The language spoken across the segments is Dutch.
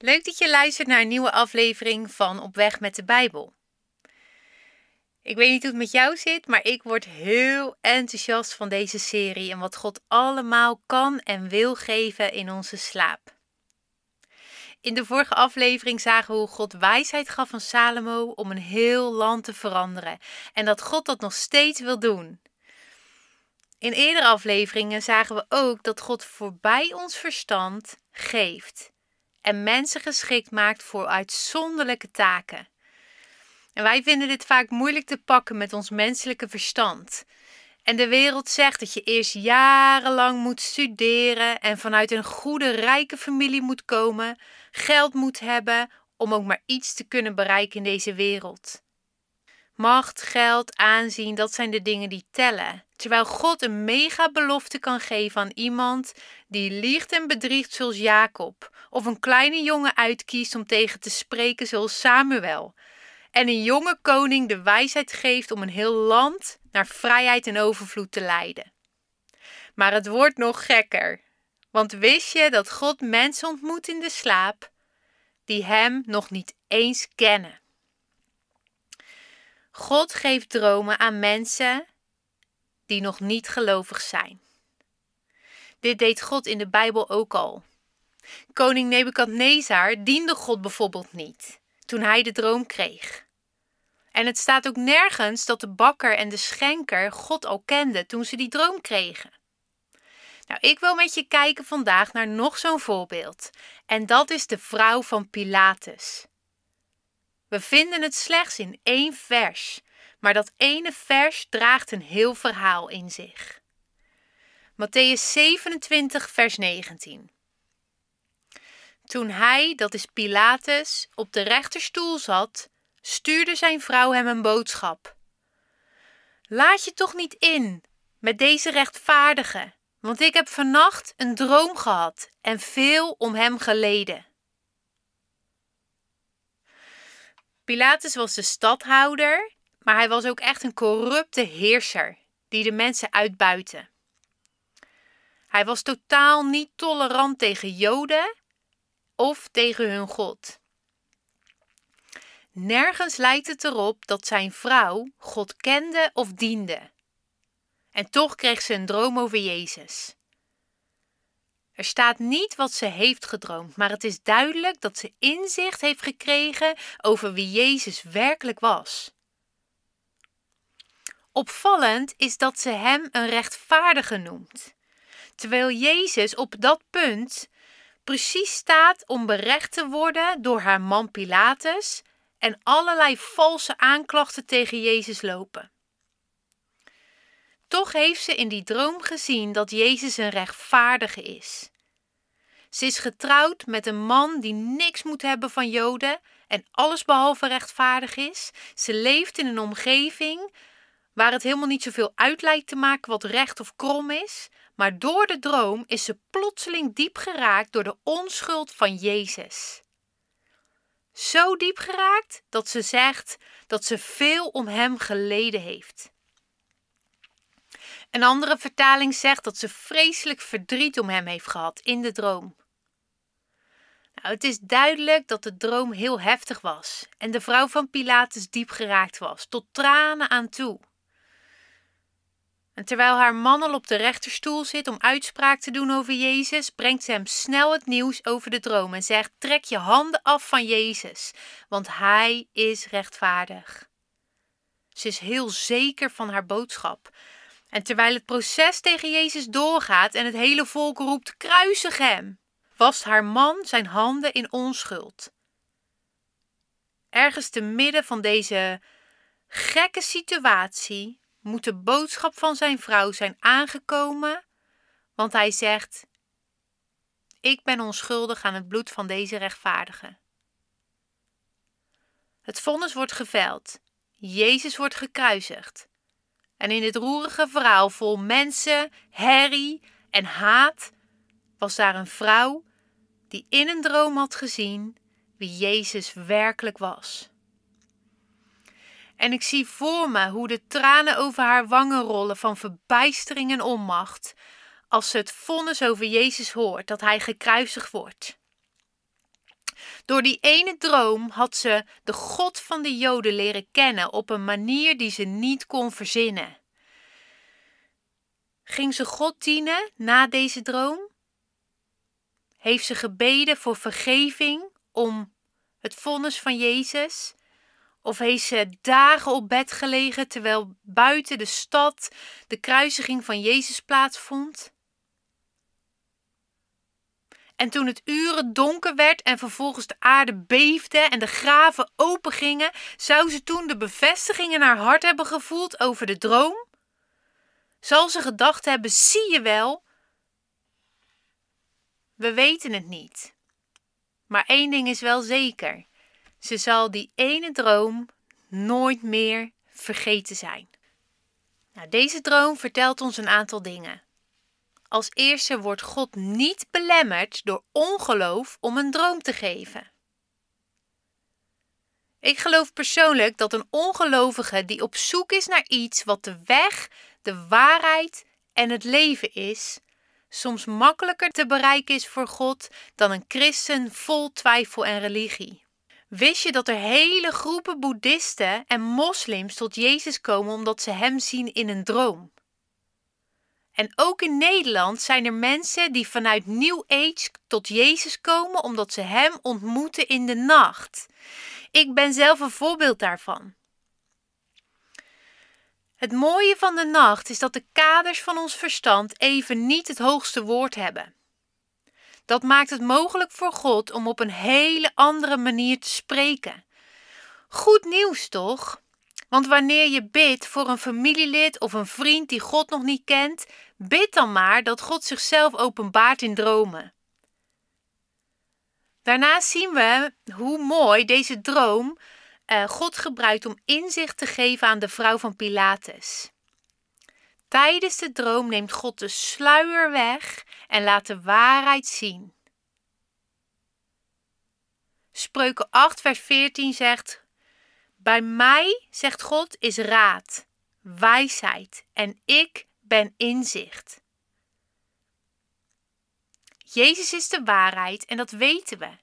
Leuk dat je luistert naar een nieuwe aflevering van Op Weg met de Bijbel. Ik weet niet hoe het met jou zit, maar ik word heel enthousiast van deze serie en wat God allemaal kan en wil geven in onze slaap. In de vorige aflevering zagen we hoe God wijsheid gaf aan Salomo om een heel land te veranderen en dat God dat nog steeds wil doen. In eerdere afleveringen zagen we ook dat God voorbij ons verstand geeft en mensen geschikt maakt voor uitzonderlijke taken. En wij vinden dit vaak moeilijk te pakken met ons menselijke verstand. En de wereld zegt dat je eerst jarenlang moet studeren en vanuit een goede, rijke familie moet komen, geld moet hebben om ook maar iets te kunnen bereiken in deze wereld. Macht, geld, aanzien, dat zijn de dingen die tellen. Terwijl God een mega belofte kan geven aan iemand die liegt en bedriegt zoals Jacob, of een kleine jongen uitkiest om tegen te spreken zoals Samuel, en een jonge koning de wijsheid geeft om een heel land naar vrijheid en overvloed te leiden. Maar het wordt nog gekker, want wist je dat God mensen ontmoet in de slaap die Hem nog niet eens kennen? God geeft dromen aan mensen die nog niet gelovig zijn. Dit deed God in de Bijbel ook al. Koning Nebukadnezar diende God bijvoorbeeld niet toen hij de droom kreeg. En het staat ook nergens dat de bakker en de schenker God al kenden toen ze die droom kregen. Nou, ik wil met je kijken vandaag naar nog zo'n voorbeeld. En dat is de vrouw van Pilatus. We vinden het slechts in één vers, maar dat ene vers draagt een heel verhaal in zich. Matthäus 27, vers 19. Toen hij, dat is Pilatus, op de rechterstoel zat, stuurde zijn vrouw hem een boodschap. Laat je toch niet in met deze rechtvaardige, want ik heb vannacht een droom gehad en veel om hem geleden. Pilatus was de stadhouder maar hij was ook echt een corrupte heerser die de mensen uitbuitte. Hij was totaal niet tolerant tegen Joden of tegen hun God. Nergens lijkt het erop dat zijn vrouw God kende of diende. En toch kreeg ze een droom over Jezus. Er staat niet wat ze heeft gedroomd, maar het is duidelijk dat ze inzicht heeft gekregen over wie Jezus werkelijk was. Opvallend is dat ze hem een rechtvaardige noemt, terwijl Jezus op dat punt precies staat om berecht te worden door haar man Pilatus en allerlei valse aanklachten tegen Jezus lopen. Toch heeft ze in die droom gezien dat Jezus een rechtvaardige is. Ze is getrouwd met een man die niks moet hebben van Joden en alles behalve rechtvaardig is. Ze leeft in een omgeving waar het helemaal niet zoveel uit lijkt te maken wat recht of krom is, maar door de droom is ze plotseling diep geraakt door de onschuld van Jezus. Zo diep geraakt dat ze zegt dat ze veel om hem geleden heeft. Een andere vertaling zegt dat ze vreselijk verdriet om hem heeft gehad in de droom. Nou, het is duidelijk dat de droom heel heftig was en de vrouw van Pilatus diep geraakt was, tot tranen aan toe. En terwijl haar man al op de rechterstoel zit om uitspraak te doen over Jezus, brengt ze hem snel het nieuws over de droom en zegt: Trek je handen af van Jezus, want hij is rechtvaardig. Ze is heel zeker van haar boodschap. En terwijl het proces tegen Jezus doorgaat en het hele volk roept: Kruisig hem! wast haar man zijn handen in onschuld. Ergens te midden van deze gekke situatie moet de boodschap van zijn vrouw zijn aangekomen, want hij zegt: Ik ben onschuldig aan het bloed van deze rechtvaardige. Het vonnis wordt geveld, Jezus wordt gekruisigd. En in dit roerige verhaal vol mensen, herrie en haat was daar een vrouw die in een droom had gezien wie Jezus werkelijk was en ik zie voor me hoe de tranen over haar wangen rollen van verbijstering en onmacht als ze het vonnis over Jezus hoort dat hij gekruisigd wordt. Door die ene droom had ze de God van de Joden leren kennen op een manier die ze niet kon verzinnen. Ging ze God dienen na deze droom? Heeft ze gebeden voor vergeving om het vonnis van Jezus? Of heeft ze dagen op bed gelegen terwijl buiten de stad de kruisiging van Jezus plaatsvond? En toen het uren donker werd en vervolgens de aarde beefde en de graven opengingen, zou ze toen de bevestiging in haar hart hebben gevoeld over de droom? Zal ze gedacht hebben: zie je wel? We weten het niet. Maar één ding is wel zeker. Ze zal die ene droom nooit meer vergeten zijn. Nou, deze droom vertelt ons een aantal dingen. Als eerste wordt God niet belemmerd door ongeloof om een droom te geven. Ik geloof persoonlijk dat een ongelovige die op zoek is naar iets wat de weg, de waarheid en het leven is, soms makkelijker te bereiken is voor God dan een christen vol twijfel en religie. Wist je dat er hele groepen boeddhisten en moslims tot Jezus komen omdat ze hem zien in een droom? En ook in Nederland zijn er mensen die vanuit New Age tot Jezus komen omdat ze hem ontmoeten in de nacht. Ik ben zelf een voorbeeld daarvan. Het mooie van de nacht is dat de kaders van ons verstand even niet het hoogste woord hebben. Dat maakt het mogelijk voor God om op een hele andere manier te spreken. Goed nieuws toch? Want wanneer je bidt voor een familielid of een vriend die God nog niet kent, bid dan maar dat God zichzelf openbaart in dromen. Daarna zien we hoe mooi deze droom eh, God gebruikt om inzicht te geven aan de vrouw van Pilatus. Tijdens de droom neemt God de sluier weg en laat de waarheid zien. Spreuken 8, vers 14 zegt: Bij mij, zegt God, is raad, wijsheid en ik ben inzicht. Jezus is de waarheid en dat weten we.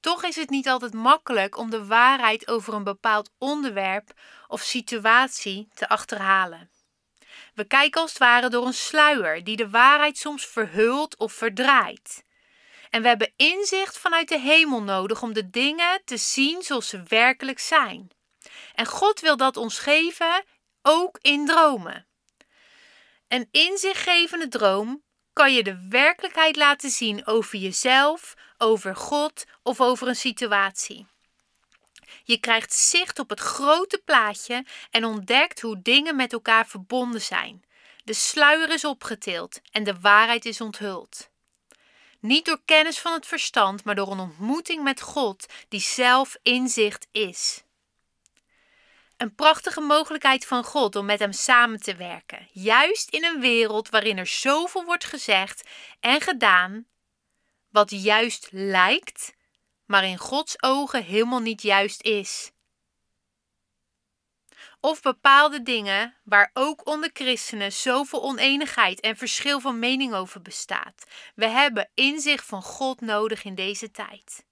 Toch is het niet altijd makkelijk om de waarheid over een bepaald onderwerp of situatie te achterhalen. We kijken als het ware door een sluier die de waarheid soms verhult of verdraait. En we hebben inzicht vanuit de hemel nodig om de dingen te zien zoals ze werkelijk zijn. En God wil dat ons geven, ook in dromen. Een inzichtgevende droom kan je de werkelijkheid laten zien over jezelf, over God of over een situatie. Je krijgt zicht op het grote plaatje en ontdekt hoe dingen met elkaar verbonden zijn. De sluier is opgetild en de waarheid is onthuld. Niet door kennis van het verstand, maar door een ontmoeting met God, die zelf inzicht is. Een prachtige mogelijkheid van God om met Hem samen te werken, juist in een wereld waarin er zoveel wordt gezegd en gedaan, wat juist lijkt, maar in Gods ogen helemaal niet juist is. Of bepaalde dingen waar ook onder christenen zoveel oneenigheid en verschil van mening over bestaat. We hebben inzicht van God nodig in deze tijd.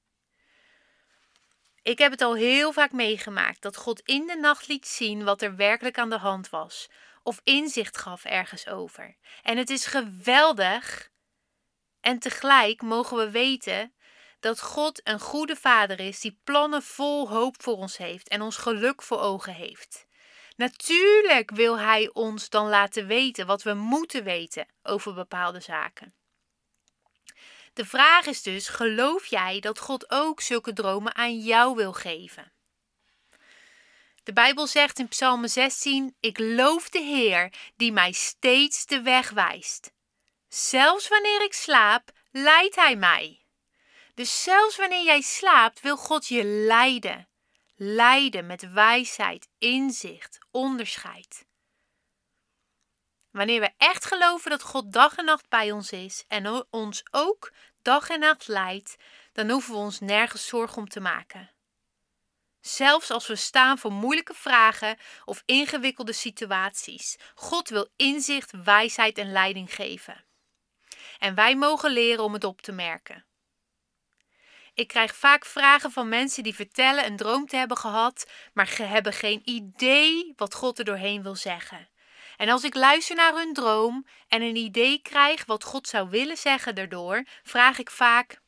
Ik heb het al heel vaak meegemaakt dat God in de nacht liet zien wat er werkelijk aan de hand was, of inzicht gaf ergens over. En het is geweldig. En tegelijk mogen we weten dat God een goede vader is die plannen vol hoop voor ons heeft en ons geluk voor ogen heeft. Natuurlijk wil Hij ons dan laten weten wat we moeten weten over bepaalde zaken. De vraag is dus: geloof jij dat God ook zulke dromen aan jou wil geven? De Bijbel zegt in Psalm 16: Ik loof de Heer die mij steeds de weg wijst. Zelfs wanneer ik slaap, leidt Hij mij. Dus zelfs wanneer jij slaapt, wil God je leiden. Leiden met wijsheid, inzicht, onderscheid. Wanneer we echt geloven dat God dag en nacht bij ons is en ons ook dag en nacht leidt, dan hoeven we ons nergens zorgen om te maken. Zelfs als we staan voor moeilijke vragen of ingewikkelde situaties. God wil inzicht, wijsheid en leiding geven. En wij mogen leren om het op te merken. Ik krijg vaak vragen van mensen die vertellen een droom te hebben gehad, maar ge hebben geen idee wat God er doorheen wil zeggen. En als ik luister naar hun droom en een idee krijg wat God zou willen zeggen daardoor, vraag ik vaak: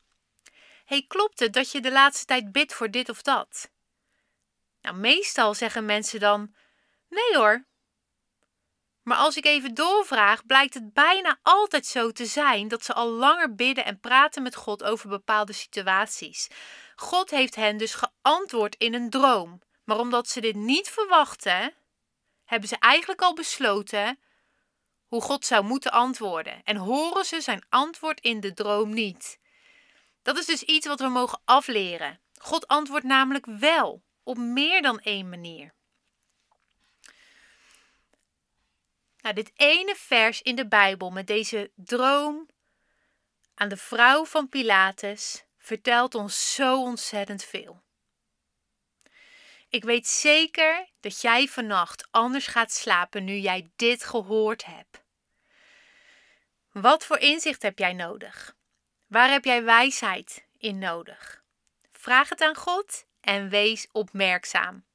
Hey, klopt het dat je de laatste tijd bidt voor dit of dat? Nou, meestal zeggen mensen dan: Nee hoor, maar als ik even doorvraag, blijkt het bijna altijd zo te zijn dat ze al langer bidden en praten met God over bepaalde situaties. God heeft hen dus geantwoord in een droom. Maar omdat ze dit niet verwachten, hebben ze eigenlijk al besloten hoe God zou moeten antwoorden en horen ze zijn antwoord in de droom niet. Dat is dus iets wat we mogen afleren. God antwoordt namelijk wel op meer dan één manier. Nou, dit ene vers in de Bijbel met deze droom aan de vrouw van Pilatus vertelt ons zo ontzettend veel. Ik weet zeker dat jij vannacht anders gaat slapen nu jij dit gehoord hebt. Wat voor inzicht heb jij nodig? Waar heb jij wijsheid in nodig? Vraag het aan God en wees opmerkzaam.